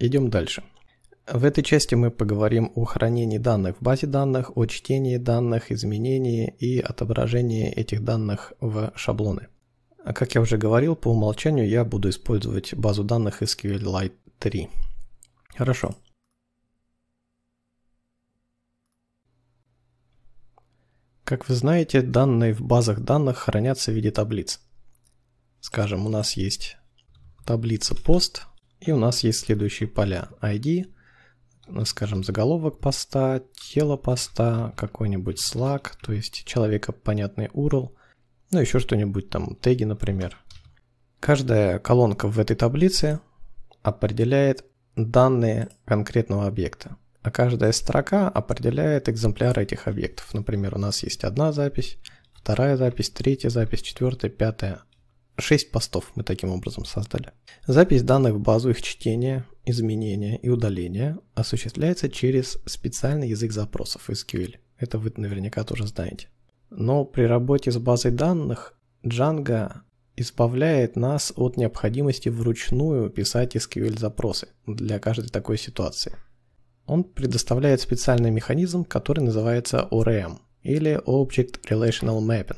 Идем дальше. В этой части мы поговорим о хранении данных в базе данных, о чтении данных, изменении и отображении этих данных в шаблоны. А как я уже говорил, по умолчанию я буду использовать базу данных SQLite 3. Хорошо. Как вы знаете, данные в базах данных хранятся в виде таблиц. Скажем, у нас есть таблица пост – и у нас есть следующие поля. ID, ну, скажем, заголовок поста, тело поста, какой-нибудь Slack, то есть человека понятный URL, ну еще что-нибудь там, теги, например. Каждая колонка в этой таблице определяет данные конкретного объекта, а каждая строка определяет экземпляры этих объектов. Например, у нас есть одна запись, вторая запись, третья запись, четвертая, пятая, 6 постов мы таким образом создали. Запись данных в базу, их чтение, изменение и удаление осуществляется через специальный язык запросов SQL. Это вы наверняка тоже знаете. Но при работе с базой данных Django избавляет нас от необходимости вручную писать SQL запросы для каждой такой ситуации. Он предоставляет специальный механизм, который называется ORM эм или Object Relational Mapping,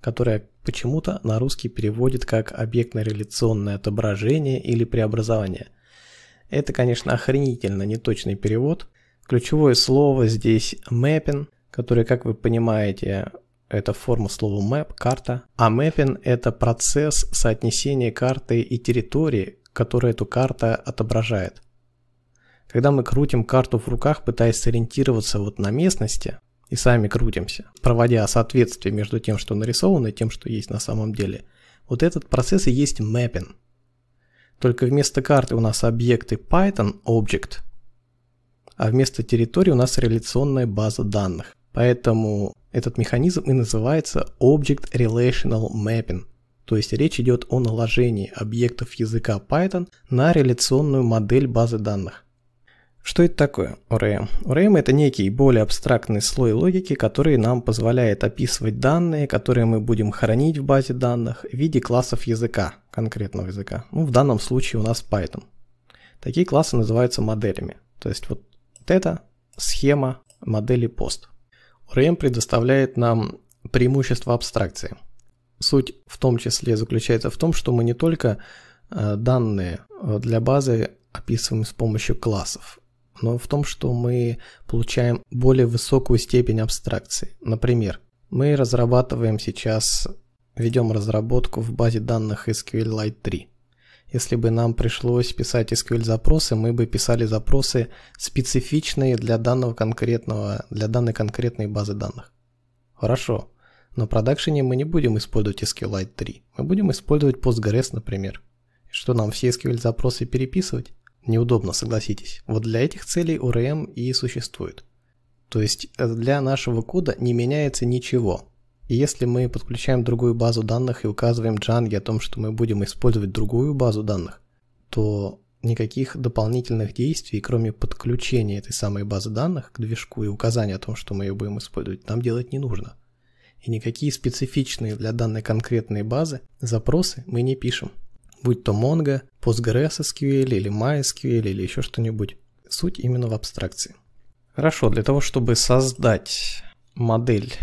который почему-то на русский переводит как объектно-реляционное отображение или преобразование. Это, конечно, охренительно неточный перевод. Ключевое слово здесь mapping, которое, как вы понимаете, это форма слова map, карта, а mapping это процесс соотнесения карты и территории, которую эту карта отображает. Когда мы крутим карту в руках, пытаясь сориентироваться вот на местности, и сами крутимся, проводя соответствие между тем, что нарисовано, и тем, что есть на самом деле. Вот этот процесс и есть mapping. Только вместо карты у нас объекты Python Object, а вместо территории у нас реляционная база данных. Поэтому этот механизм и называется Object Relational Mapping. То есть речь идет о наложении объектов языка Python на реляционную модель базы данных. Что это такое ORM? ORM – это некий более абстрактный слой логики, который нам позволяет описывать данные, которые мы будем хранить в базе данных в виде классов языка, конкретного языка. Ну, в данном случае у нас Python. Такие классы называются моделями. То есть вот это схема модели Post. ORM предоставляет нам преимущество абстракции. Суть в том числе заключается в том, что мы не только э, данные э, для базы описываем с помощью классов, но в том, что мы получаем более высокую степень абстракции. Например, мы разрабатываем сейчас, ведем разработку в базе данных SQLite 3. Если бы нам пришлось писать SQL-запросы, мы бы писали запросы, специфичные для данного конкретного, для данной конкретной базы данных. Хорошо, но в продакшене мы не будем использовать SQLite 3. Мы будем использовать Postgres, например. Что нам все SQL-запросы переписывать? Неудобно, согласитесь. Вот для этих целей ORM и существует. То есть э, для нашего кода не меняется ничего. И если мы подключаем другую базу данных и указываем Django о том, что мы будем использовать другую базу данных, то никаких дополнительных действий, кроме подключения этой самой базы данных к движку и указания о том, что мы ее будем использовать, нам делать не нужно. И никакие специфичные для данной конкретной базы запросы мы не пишем будь то Mongo, Postgres SQL или MySQL или еще что-нибудь. Суть именно в абстракции. Хорошо, для того, чтобы создать модель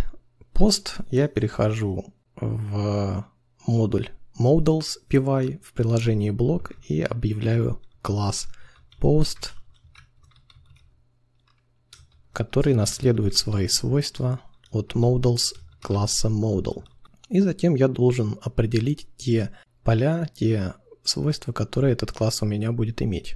пост, я перехожу в модуль Modals PY в приложении блок и объявляю класс post, который наследует свои свойства от models класса Model. И затем я должен определить те поля те свойства, которые этот класс у меня будет иметь.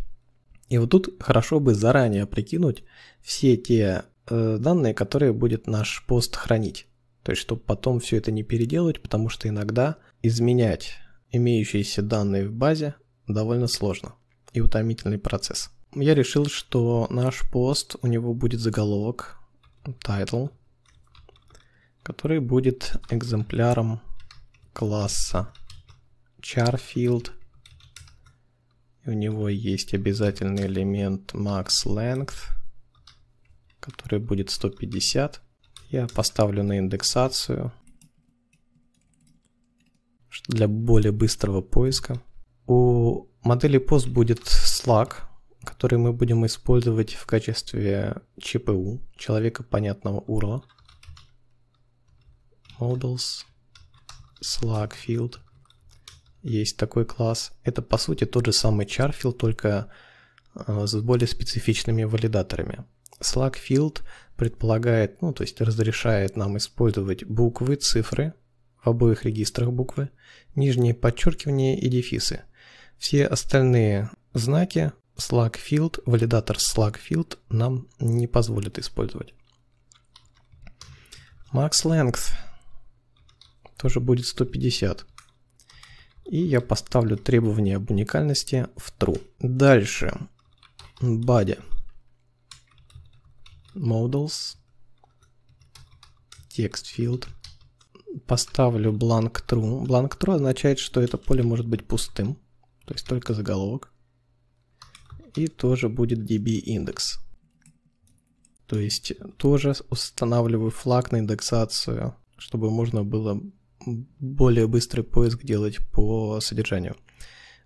И вот тут хорошо бы заранее прикинуть все те э, данные, которые будет наш пост хранить. То есть, чтобы потом все это не переделать, потому что иногда изменять имеющиеся данные в базе довольно сложно и утомительный процесс. Я решил, что наш пост, у него будет заголовок, title, который будет экземпляром класса Чарфилд. И у него есть обязательный элемент max length, который будет 150. Я поставлю на индексацию для более быстрого поиска. У модели Post будет slug, который мы будем использовать в качестве ЧПУ, человека понятного URL. Models, slug field – есть такой класс. Это по сути тот же самый charfield, только э, с более специфичными валидаторами. Slack field предполагает, ну то есть разрешает нам использовать буквы, цифры в обоих регистрах буквы, нижние подчеркивания и дефисы. Все остальные знаки Slack field, валидатор Slack field нам не позволит использовать. Max length тоже будет 150. И я поставлю требование об уникальности в true. Дальше. Body. Models. Text field. Поставлю blank true. Blank true означает, что это поле может быть пустым. То есть только заголовок. И тоже будет db индекс. То есть тоже устанавливаю флаг на индексацию, чтобы можно было более быстрый поиск делать по содержанию.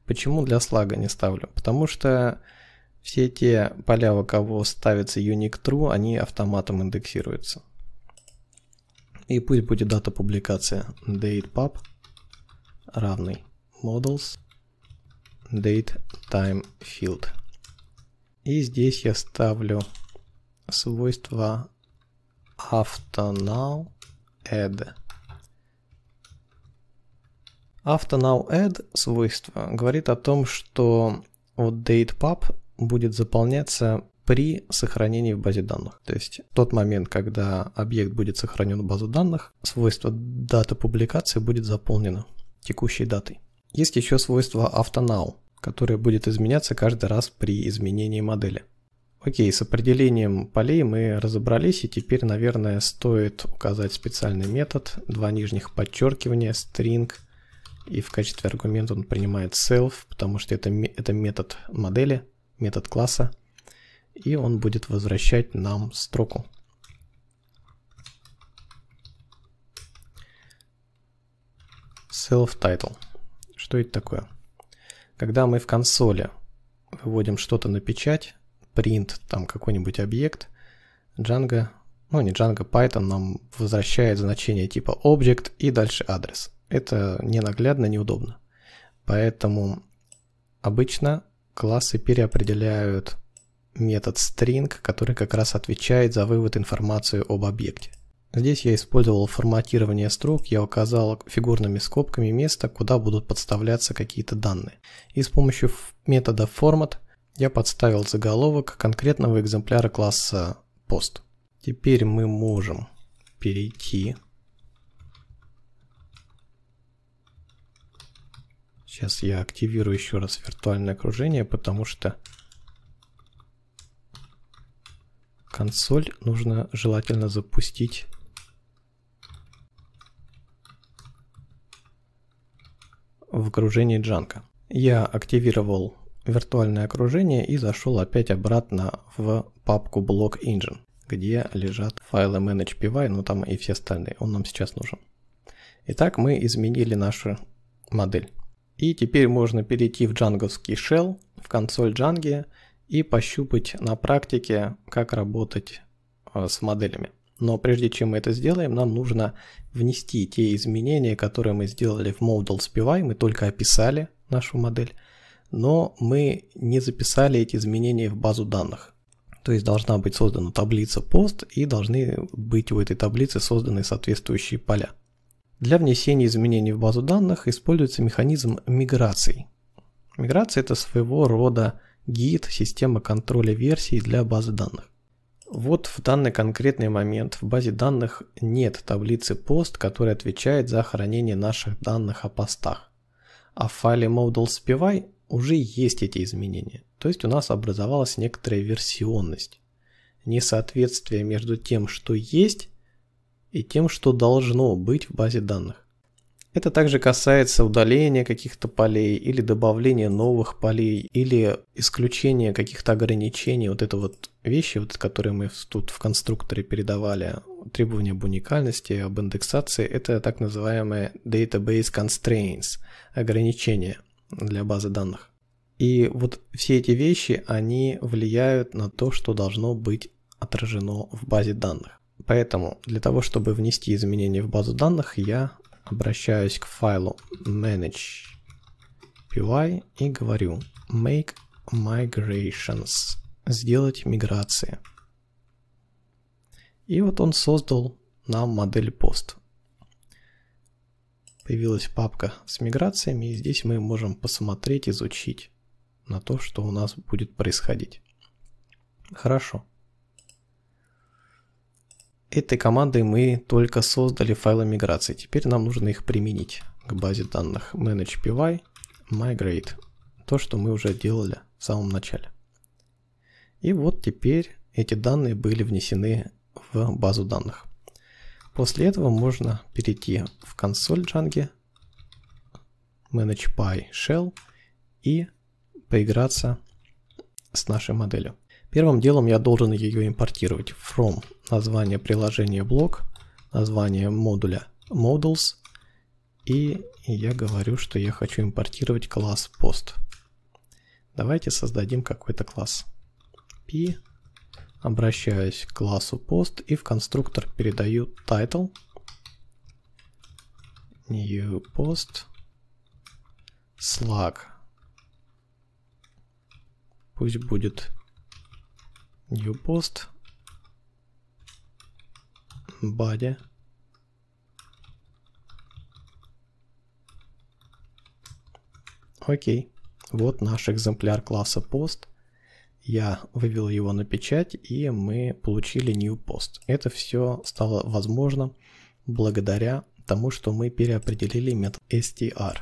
Почему для слага не ставлю? Потому что все те поля, у кого ставится unique true, они автоматом индексируются. И пусть будет дата публикации datepub равный models date time field. И здесь я ставлю свойство after now add AutoNowAdd свойство говорит о том, что вот DatePub будет заполняться при сохранении в базе данных. То есть в тот момент, когда объект будет сохранен в базу данных, свойство дата публикации будет заполнено текущей датой. Есть еще свойство AutoNow, которое будет изменяться каждый раз при изменении модели. Окей, с определением полей мы разобрались, и теперь, наверное, стоит указать специальный метод, два нижних подчеркивания, string – и в качестве аргумента он принимает self, потому что это, это метод модели, метод класса. И он будет возвращать нам строку. Self-title. Что это такое? Когда мы в консоли выводим что-то на печать, print там какой-нибудь объект, Django, ну не Django, Python нам возвращает значение типа object и дальше адрес. Это ненаглядно, неудобно. Поэтому обычно классы переопределяют метод string, который как раз отвечает за вывод информации об объекте. Здесь я использовал форматирование строк, я указал фигурными скобками место, куда будут подставляться какие-то данные. И с помощью метода format я подставил заголовок конкретного экземпляра класса post. Теперь мы можем перейти Сейчас я активирую еще раз виртуальное окружение, потому что консоль нужно желательно запустить в окружении Django. Я активировал виртуальное окружение и зашел опять обратно в папку Block Engine, где лежат файлы manage.py, ну там и все остальные, он нам сейчас нужен. Итак, мы изменили нашу модель. И теперь можно перейти в джанговский shell, в консоль Django и пощупать на практике, как работать э, с моделями. Но прежде чем мы это сделаем, нам нужно внести те изменения, которые мы сделали в Model Мы только описали нашу модель, но мы не записали эти изменения в базу данных. То есть должна быть создана таблица пост и должны быть у этой таблицы созданы соответствующие поля. Для внесения изменений в базу данных используется механизм миграций. Миграция – это своего рода гид, система контроля версий для базы данных. Вот в данный конкретный момент в базе данных нет таблицы post, которая отвечает за хранение наших данных о постах. А в файле model.spy уже есть эти изменения, то есть у нас образовалась некоторая версионность. Несоответствие между тем, что есть, и тем, что должно быть в базе данных. Это также касается удаления каких-то полей или добавления новых полей или исключения каких-то ограничений. Вот это вот вещи, вот, которые мы тут в конструкторе передавали, требования об уникальности, об индексации, это так называемые database constraints, ограничения для базы данных. И вот все эти вещи, они влияют на то, что должно быть отражено в базе данных. Поэтому для того, чтобы внести изменения в базу данных, я обращаюсь к файлу manage.py и говорю make migrations, сделать миграции. И вот он создал нам модель пост. Появилась папка с миграциями, и здесь мы можем посмотреть, изучить на то, что у нас будет происходить. Хорошо. Этой командой мы только создали файлы миграции. Теперь нам нужно их применить к базе данных manage.py migrate. То, что мы уже делали в самом начале. И вот теперь эти данные были внесены в базу данных. После этого можно перейти в консоль Django, manage.py shell и поиграться с нашей моделью. Первым делом я должен ее импортировать from название приложения блок, название модуля models, и я говорю, что я хочу импортировать класс post. Давайте создадим какой-то класс. P, обращаюсь к классу post и в конструктор передаю title, new post, slug. Пусть будет new post body Окей, вот наш экземпляр класса post. Я вывел его на печать, и мы получили new post. Это все стало возможно благодаря тому, что мы переопределили метод str.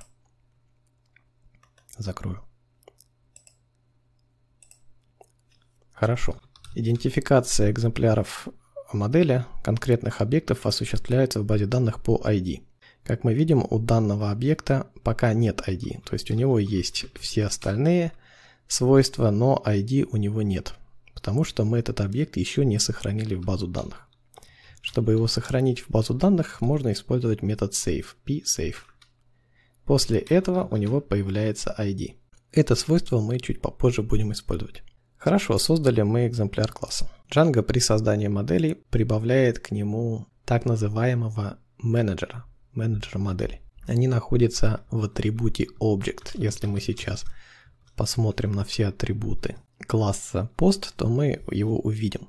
Закрою. Хорошо. Идентификация экземпляров модели конкретных объектов осуществляется в базе данных по ID. Как мы видим, у данного объекта пока нет ID, то есть у него есть все остальные свойства, но ID у него нет, потому что мы этот объект еще не сохранили в базу данных. Чтобы его сохранить в базу данных, можно использовать метод save, psave. После этого у него появляется ID. Это свойство мы чуть попозже будем использовать. Хорошо, создали мы экземпляр класса. Django при создании модели прибавляет к нему так называемого менеджера, менеджера модели. Они находятся в атрибуте Object. Если мы сейчас посмотрим на все атрибуты класса post, то мы его увидим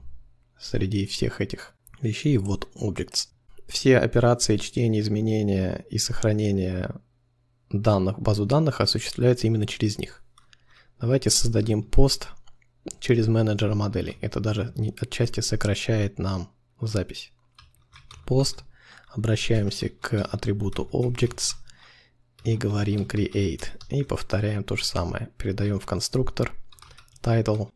среди всех этих вещей. Вот Objects. Все операции чтения, изменения и сохранения данных в базу данных осуществляются именно через них. Давайте создадим пост через менеджера моделей. Это даже отчасти сокращает нам запись. Пост. Обращаемся к атрибуту objects и говорим create. И повторяем то же самое. Передаем в конструктор title.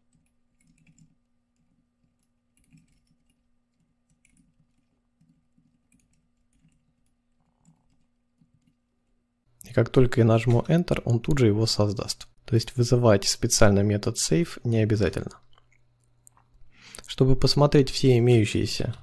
И как только я нажму Enter, он тут же его создаст. То есть вызывать специально метод save не обязательно. Чтобы посмотреть все имеющиеся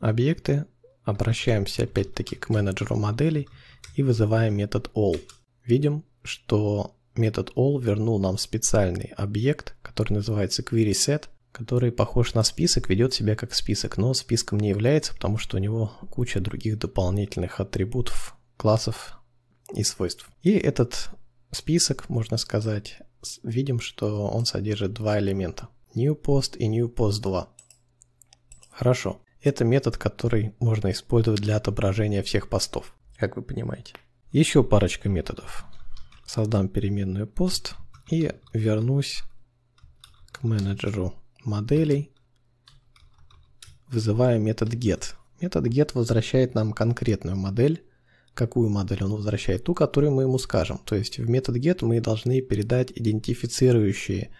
объекты, обращаемся опять-таки к менеджеру моделей и вызываем метод all. Видим, что метод all вернул нам специальный объект, который называется querySet, который похож на список, ведет себя как список, но списком не является, потому что у него куча других дополнительных атрибутов, классов и свойств. И этот список, можно сказать, видим, что он содержит два элемента. New Post и New Post 2. Хорошо. Это метод, который можно использовать для отображения всех постов, как вы понимаете. Еще парочка методов. Создам переменную post и вернусь к менеджеру моделей. Вызываю метод get. Метод get возвращает нам конкретную модель, какую модель он возвращает, ту, которую мы ему скажем. То есть в метод get мы должны передать идентифицирующие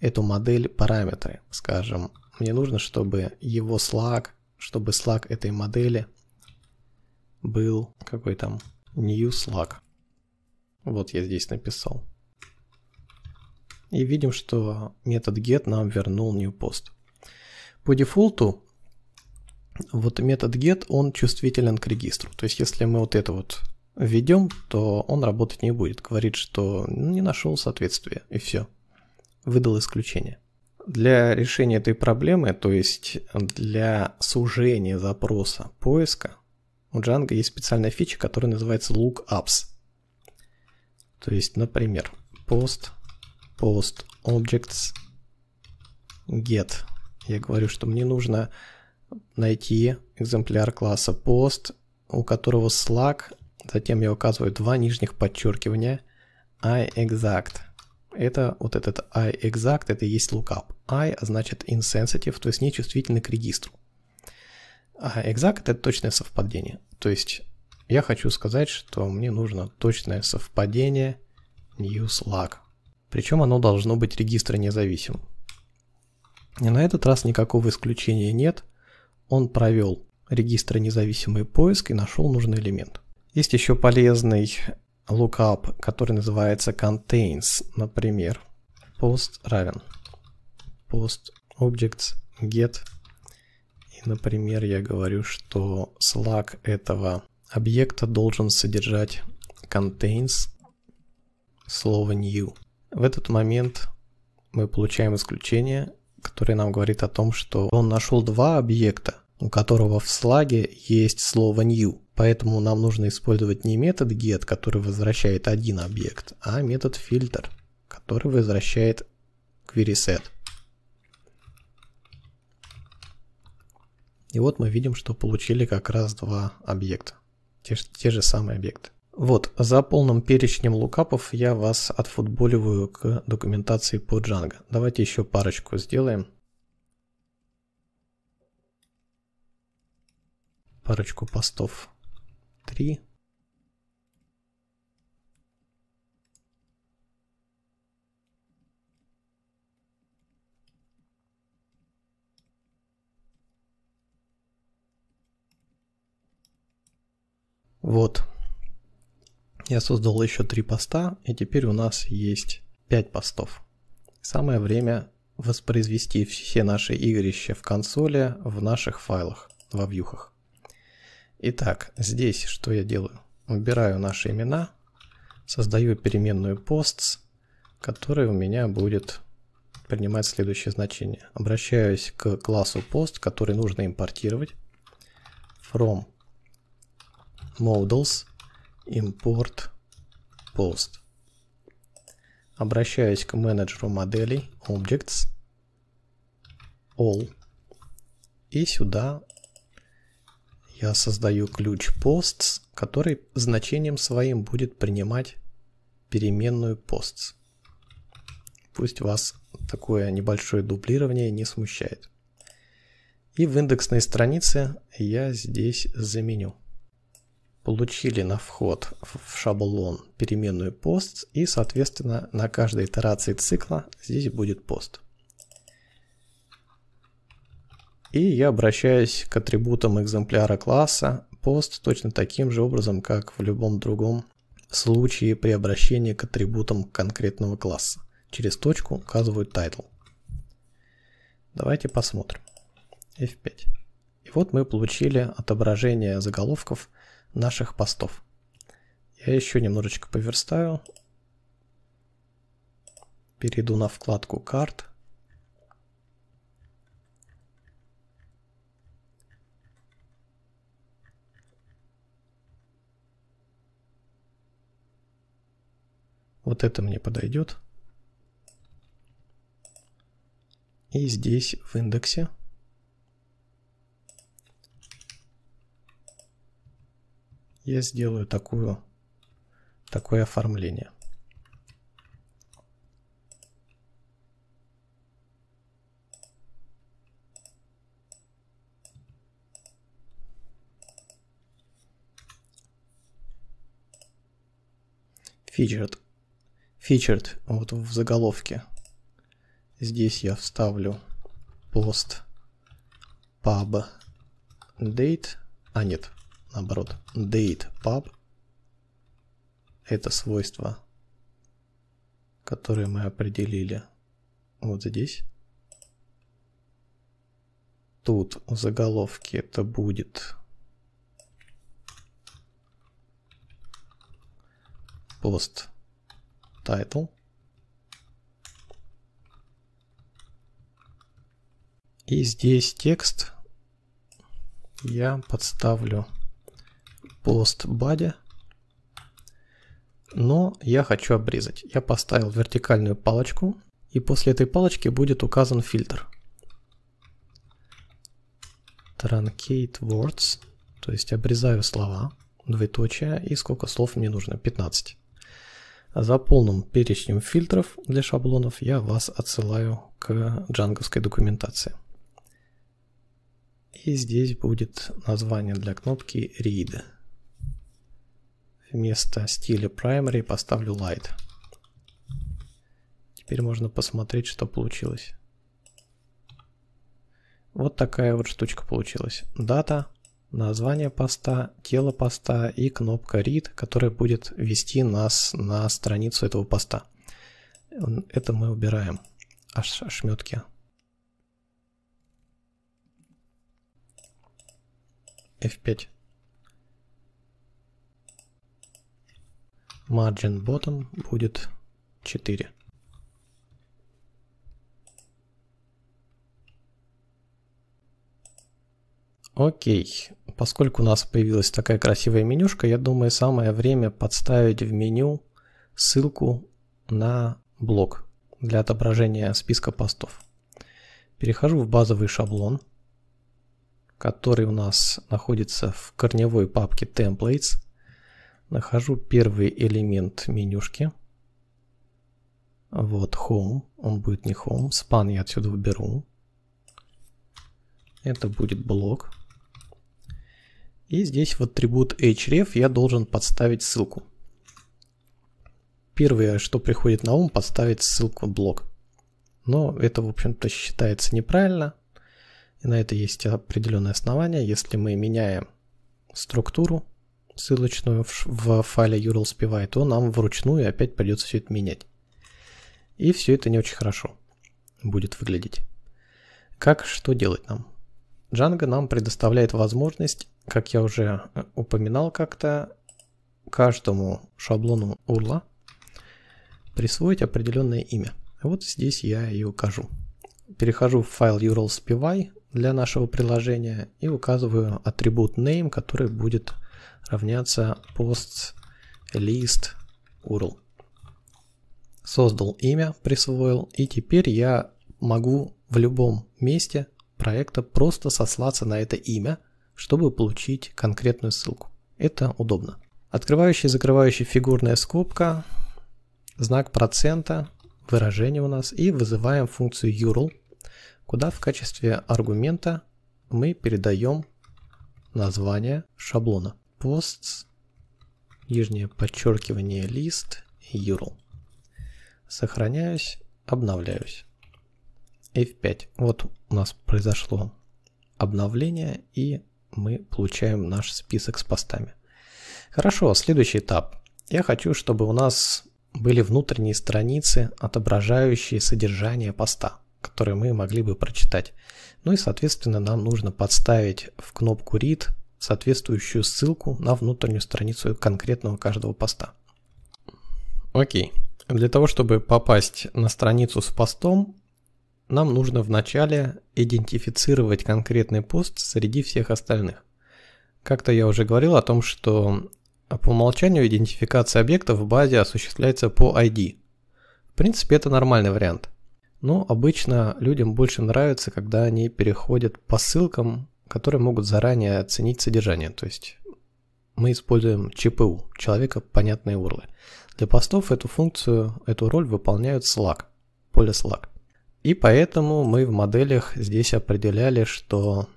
эту модель параметры. Скажем, мне нужно, чтобы его slug, чтобы slug этой модели был какой там new slug. Вот я здесь написал. И видим, что метод get нам вернул new post. По дефолту вот метод get, он чувствителен к регистру. То есть, если мы вот это вот введем, то он работать не будет. Говорит, что ну, не нашел соответствия, и все. Выдал исключение. Для решения этой проблемы, то есть для сужения запроса поиска, у Django есть специальная фича, которая называется lookups. То есть, например, post, post objects, get. Я говорю, что мне нужно найти экземпляр класса post, у которого slug, затем я указываю два нижних подчеркивания, iExact. Это вот этот iExact, это и есть lookup. i а значит insensitive, то есть нечувствительный к регистру. А exact это точное совпадение. То есть я хочу сказать, что мне нужно точное совпадение new slug. Причем оно должно быть регистра независимым. И на этот раз никакого исключения нет. Он провел регистр независимый поиск и нашел нужный элемент. Есть еще полезный lookup, который называется contains, например, post равен post objects get. И, например, я говорю, что slug этого объекта должен содержать contains слово new. В этот момент мы получаем исключение, которое нам говорит о том, что он нашел два объекта, у которого в слаге есть слово new. Поэтому нам нужно использовать не метод get, который возвращает один объект, а метод filter, который возвращает queryset. И вот мы видим, что получили как раз два объекта. Те, те же самые объекты. Вот, за полным перечнем лукапов я вас отфутболиваю к документации по Django. Давайте еще парочку сделаем. парочку постов. Три. Вот. Я создал еще три поста, и теперь у нас есть пять постов. Самое время воспроизвести все наши игрища в консоли в наших файлах, во вьюхах. Итак, здесь что я делаю? убираю наши имена, создаю переменную posts, которая у меня будет принимать следующее значение. Обращаюсь к классу post, который нужно импортировать. From models import post. Обращаюсь к менеджеру моделей objects all. И сюда я создаю ключ posts, который значением своим будет принимать переменную posts. Пусть вас такое небольшое дублирование не смущает. И в индексной странице я здесь заменю. Получили на вход в шаблон переменную posts, и, соответственно, на каждой итерации цикла здесь будет пост. И я обращаюсь к атрибутам экземпляра класса post точно таким же образом, как в любом другом случае при обращении к атрибутам конкретного класса. Через точку указываю title. Давайте посмотрим. F5. И вот мы получили отображение заголовков наших постов. Я еще немножечко поверстаю. Перейду на вкладку карт. Вот это мне подойдет. И здесь в индексе я сделаю такую, такое оформление. Featured featured вот в заголовке. Здесь я вставлю пост pub date, а нет, наоборот, date pub. Это свойство, которое мы определили вот здесь. Тут в заголовке это будет пост title. И здесь текст я подставлю Пост body. Но я хочу обрезать. Я поставил вертикальную палочку. И после этой палочки будет указан фильтр. Truncate words. То есть обрезаю слова. Двоеточие. И сколько слов мне нужно? 15. За полным перечнем фильтров для шаблонов я вас отсылаю к джанговской документации. И здесь будет название для кнопки Read. Вместо стиля Primary поставлю Light. Теперь можно посмотреть, что получилось. Вот такая вот штучка получилась. Дата название поста, тело поста и кнопка read, которая будет вести нас на страницу этого поста. Это мы убираем Аж ошметки. F5. Margin bottom будет 4. Окей, Поскольку у нас появилась такая красивая менюшка, я думаю, самое время подставить в меню ссылку на блок для отображения списка постов. Перехожу в базовый шаблон, который у нас находится в корневой папке Templates. Нахожу первый элемент менюшки. Вот Home, он будет не Home. Span я отсюда выберу. Это будет блок. И здесь в атрибут href я должен подставить ссылку. Первое, что приходит на ум, подставить ссылку в блог. Но это, в общем-то, считается неправильно. И на это есть определенное основание. Если мы меняем структуру ссылочную в файле URL спивай, то нам вручную опять придется все это менять. И все это не очень хорошо будет выглядеть. Как, что делать нам? Django нам предоставляет возможность, как я уже э, упоминал как-то, каждому шаблону URL присвоить определенное имя. Вот здесь я и укажу. Перехожу в файл urls.py для нашего приложения и указываю атрибут name, который будет равняться post list URL. Создал имя, присвоил, и теперь я могу в любом месте проекта просто сослаться на это имя, чтобы получить конкретную ссылку. Это удобно. Открывающая и закрывающая фигурная скобка, знак процента, выражение у нас и вызываем функцию URL, куда в качестве аргумента мы передаем название шаблона. Posts, нижнее подчеркивание list, URL. Сохраняюсь, обновляюсь. F5. Вот у нас произошло обновление, и мы получаем наш список с постами. Хорошо, следующий этап. Я хочу, чтобы у нас были внутренние страницы, отображающие содержание поста, которые мы могли бы прочитать. Ну и, соответственно, нам нужно подставить в кнопку Read соответствующую ссылку на внутреннюю страницу конкретного каждого поста. Окей. Для того, чтобы попасть на страницу с постом, нам нужно вначале идентифицировать конкретный пост среди всех остальных. Как-то я уже говорил о том, что по умолчанию идентификация объекта в базе осуществляется по ID. В принципе, это нормальный вариант. Но обычно людям больше нравится, когда они переходят по ссылкам, которые могут заранее оценить содержание. То есть мы используем ЧПУ, человека понятные урлы. Для постов эту функцию, эту роль выполняют Slack, поле Slack – и поэтому мы в моделях здесь определяли, что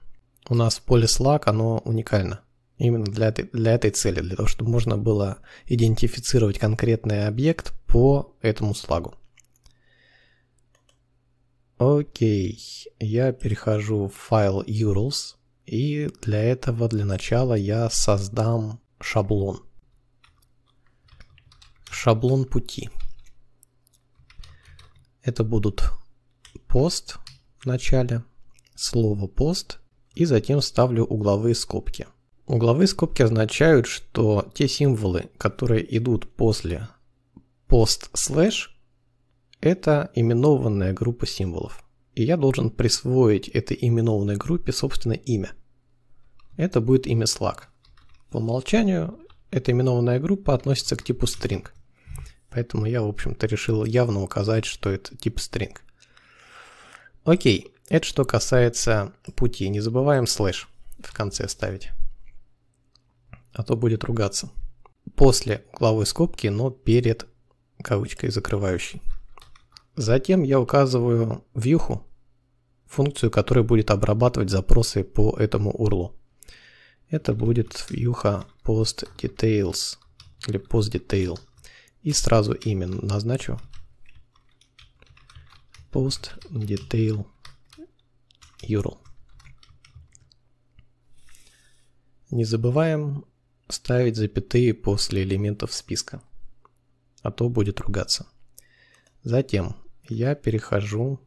у нас поле Slack, оно уникально. Именно для этой, для этой цели, для того, чтобы можно было идентифицировать конкретный объект по этому слагу. Окей, я перехожу в файл URLs, и для этого для начала я создам шаблон. Шаблон пути. Это будут пост в начале, слово пост и затем ставлю угловые скобки. Угловые скобки означают, что те символы, которые идут после пост слэш, это именованная группа символов. И я должен присвоить этой именованной группе собственное имя. Это будет имя Slack. По умолчанию эта именованная группа относится к типу string. Поэтому я, в общем-то, решил явно указать, что это тип string. Окей, это что касается пути. Не забываем слэш в конце ставить, а то будет ругаться. После угловой скобки, но перед кавычкой закрывающей. Затем я указываю вьюху, функцию, которая будет обрабатывать запросы по этому урлу. Это будет вьюха post details или post detail. И сразу имя назначу post detail URL. Не забываем ставить запятые после элементов списка, а то будет ругаться. Затем я перехожу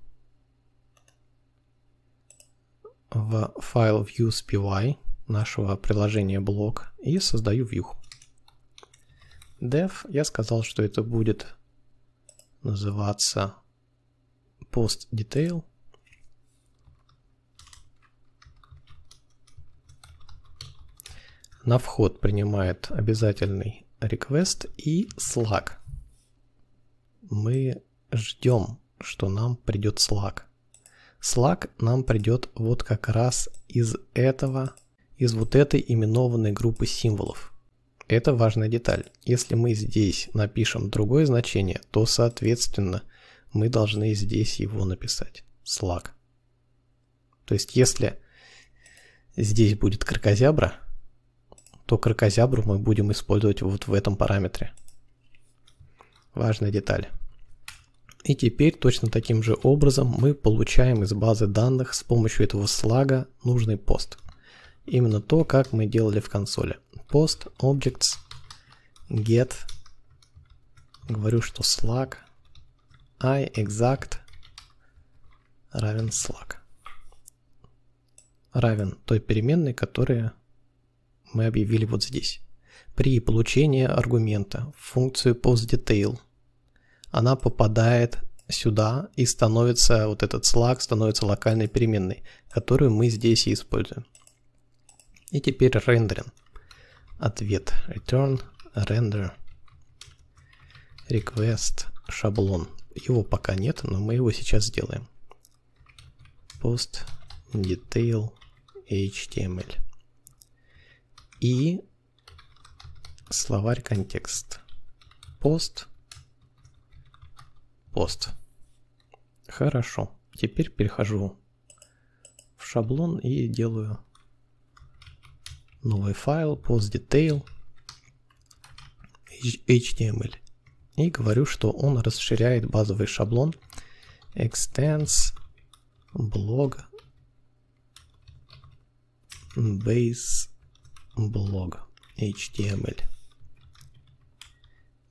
в файл views нашего приложения блок и создаю view. Dev я сказал, что это будет называться post detail. На вход принимает обязательный request и Slack. Мы ждем, что нам придет Slack. Slack нам придет вот как раз из этого, из вот этой именованной группы символов. Это важная деталь. Если мы здесь напишем другое значение, то, соответственно, мы должны здесь его написать. Slack. То есть если здесь будет крокозябра, то крокозябру мы будем использовать вот в этом параметре. Важная деталь. И теперь точно таким же образом мы получаем из базы данных с помощью этого слага нужный пост. Именно то, как мы делали в консоли. Post, objects, get. Говорю, что Slack i exact равен slack. Равен той переменной, которую мы объявили вот здесь. При получении аргумента в функцию postDetail она попадает сюда и становится, вот этот slack становится локальной переменной, которую мы здесь и используем. И теперь рендерим. Ответ return render request шаблон его пока нет, но мы его сейчас сделаем. Post detail HTML. И словарь контекст. Post. Post. Хорошо. Теперь перехожу в шаблон и делаю новый файл post detail HTML и говорю, что он расширяет базовый шаблон extends blog base blog html.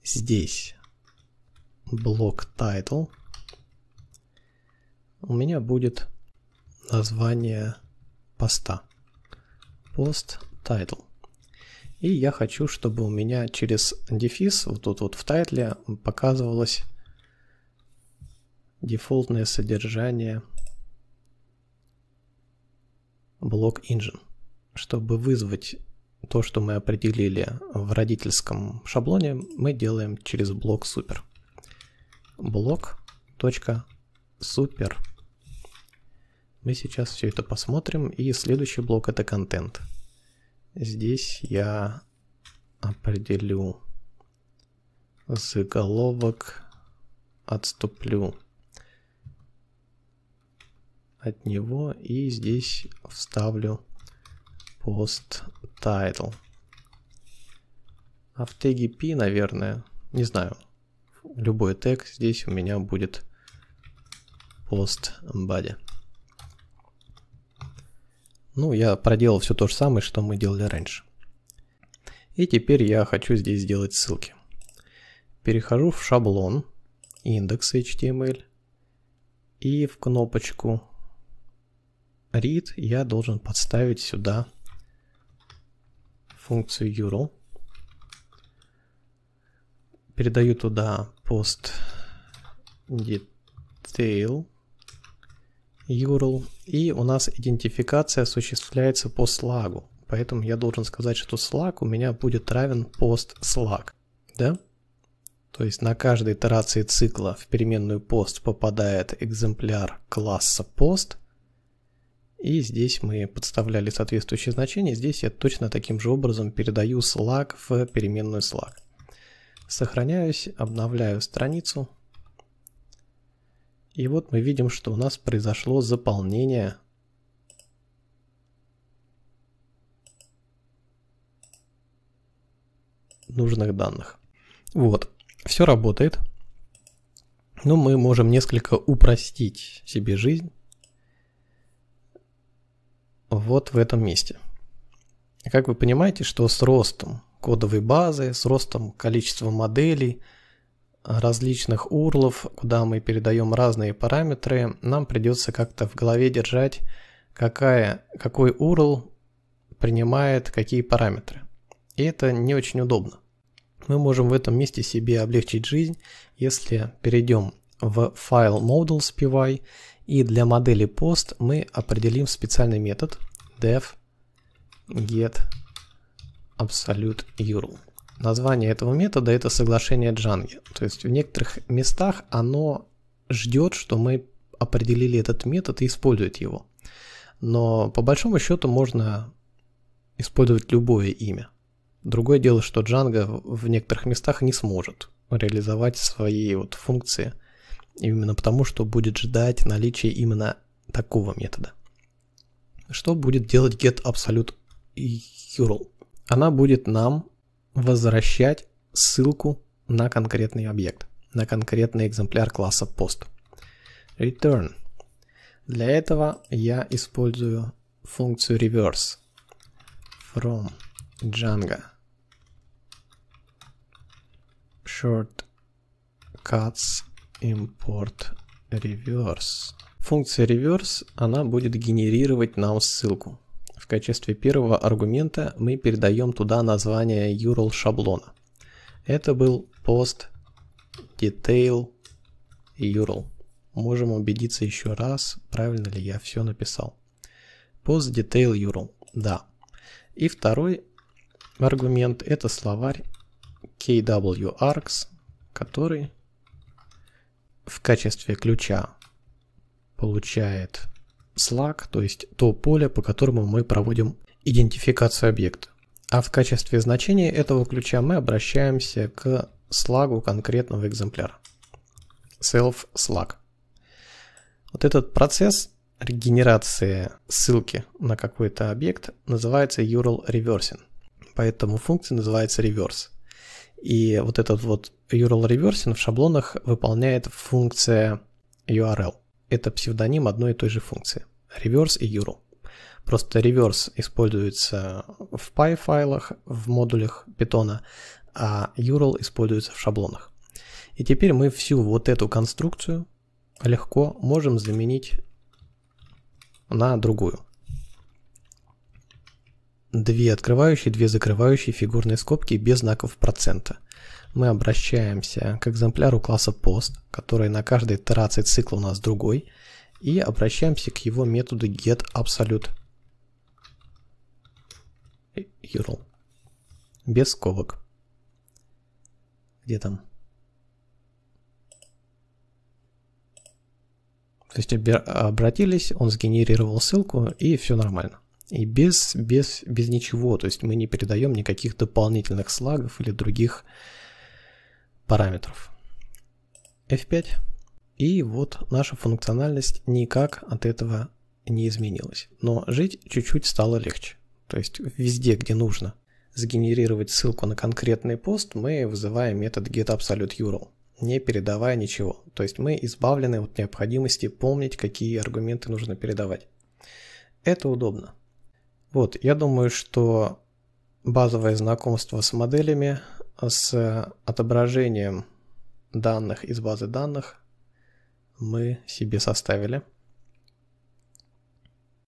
Здесь блок title у меня будет название поста. post title. И я хочу, чтобы у меня через дефис, вот тут вот в тайтле, показывалось дефолтное содержание блок engine. Чтобы вызвать то, что мы определили в родительском шаблоне, мы делаем через блок супер. Блок супер. Мы сейчас все это посмотрим. И следующий блок это контент. Здесь я определю заголовок, отступлю от него и здесь вставлю post title. А в теге p, наверное, не знаю, любой тег здесь у меня будет post body. Ну, я проделал все то же самое, что мы делали раньше. И теперь я хочу здесь сделать ссылки. Перехожу в шаблон, индекс HTML, и в кнопочку read я должен подставить сюда функцию URL. Передаю туда post detail URL. И у нас идентификация осуществляется по слагу. Поэтому я должен сказать, что слаг у меня будет равен пост слаг. Да? То есть на каждой итерации цикла в переменную пост попадает экземпляр класса пост. И здесь мы подставляли соответствующее значение. Здесь я точно таким же образом передаю слаг в переменную слаг. Сохраняюсь, обновляю страницу. И вот мы видим, что у нас произошло заполнение нужных данных. Вот, все работает. Но ну, мы можем несколько упростить себе жизнь вот в этом месте. Как вы понимаете, что с ростом кодовой базы, с ростом количества моделей – различных урлов, куда мы передаем разные параметры, нам придется как-то в голове держать, какая, какой URL принимает какие параметры. И это не очень удобно. Мы можем в этом месте себе облегчить жизнь, если перейдем в файл models.py и для модели post мы определим специальный метод def get absolute URL. Название этого метода – это соглашение Джанги. То есть в некоторых местах оно ждет, что мы определили этот метод и использует его. Но по большому счету можно использовать любое имя. Другое дело, что Django в некоторых местах не сможет реализовать свои вот функции, именно потому что будет ждать наличия именно такого метода. Что будет делать get absolute URL? Она будет нам возвращать ссылку на конкретный объект, на конкретный экземпляр класса post. Return. Для этого я использую функцию reverse from Django shortcuts import reverse. Функция reverse, она будет генерировать нам ссылку. В качестве первого аргумента мы передаем туда название URL шаблона. Это был post detail URL. Можем убедиться еще раз, правильно ли я все написал. Post detail URL. Да. И второй аргумент это словарь kwargs, который в качестве ключа получает slack, то есть то поле, по которому мы проводим идентификацию объекта. А в качестве значения этого ключа мы обращаемся к слагу конкретного экземпляра. self slug. Вот этот процесс регенерации ссылки на какой-то объект называется URL reversing. Поэтому функция называется reverse. И вот этот вот URL reversing в шаблонах выполняет функция URL это псевдоним одной и той же функции – reverse и url. Просто reverse используется в PI-файлах, в модулях Python, а URL используется в шаблонах. И теперь мы всю вот эту конструкцию легко можем заменить на другую. Две открывающие, две закрывающие фигурные скобки без знаков процента – мы обращаемся к экземпляру класса post, который на каждой итерации цикла у нас другой, и обращаемся к его методу get_absolute_url э, без скобок. Где там? То есть обратились, он сгенерировал ссылку и все нормально. И без, без, без ничего, то есть мы не передаем никаких дополнительных слагов или других параметров. F5. И вот наша функциональность никак от этого не изменилась. Но жить чуть-чуть стало легче. То есть везде, где нужно сгенерировать ссылку на конкретный пост, мы вызываем метод getAbsoluteURL, не передавая ничего. То есть мы избавлены от необходимости помнить, какие аргументы нужно передавать. Это удобно. Вот, я думаю, что базовое знакомство с моделями с отображением данных из базы данных мы себе составили.